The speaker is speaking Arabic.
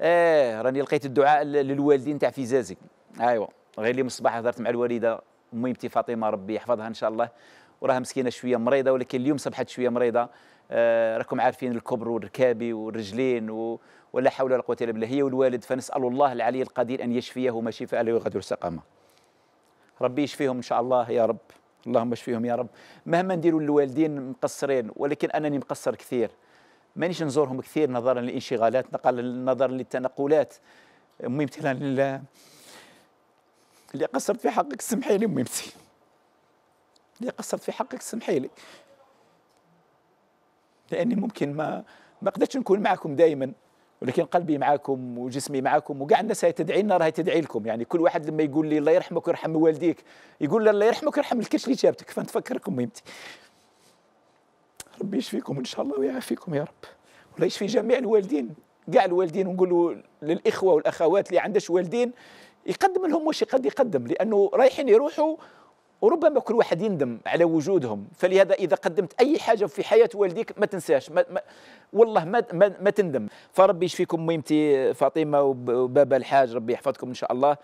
اه راني لقيت الدعاء للوالدين تاع فيزازك ايوا غير اليوم من الصباح هضرت مع الوالده ميمتي فاطمه ربي يحفظها ان شاء الله وراها مسكينه شويه مريضه ولكن اليوم صبحت شويه مريضه آه راكم عارفين الكبر والركابي والرجلين و... ولا حول ولا قوه الا بالله هي والوالد فنسال الله العلي القدير ان يشفيهما شفاء لا يغادر سقما ربي يشفيهم ان شاء الله يا رب اللهم اشفيهم يا رب مهما نديروا للوالدين مقصرين ولكن انني مقصر كثير مانيش نزورهم كثير نظرا للانشغالات نظرا للتنقلات امي مثلا اللي قصرت في حقك سمحي لي امي اللي قصرت في حقك سمحي لي لاني ممكن ما ما قدرتش نكون معكم دائما ولكن قلبي معكم وجسمي معكم وكاع الناس هي تدعي لنا راهي تدعي لكم يعني كل واحد لما يقول لي الله يرحمك ويرحم والديك يقول لي الله يرحمك ويرحم الكرش اللي جابتك فنتفكركم مهمتي ربي يشفيكم ان شاء الله ويعافيكم يا رب ولا يشفي جميع الوالدين كاع الوالدين ونقولوا للاخوه والاخوات اللي عندهاش والدين يقدم لهم واش قد يقدم لانه رايحين يروحوا وربما كل واحد يندم على وجودهم فلهذا اذا قدمت اي حاجه في حياه والديك ما تنساش ما ما والله ما, ما ما تندم فربي يشفيكم ميمتي فاطمه وبابا الحاج ربي يحفظكم ان شاء الله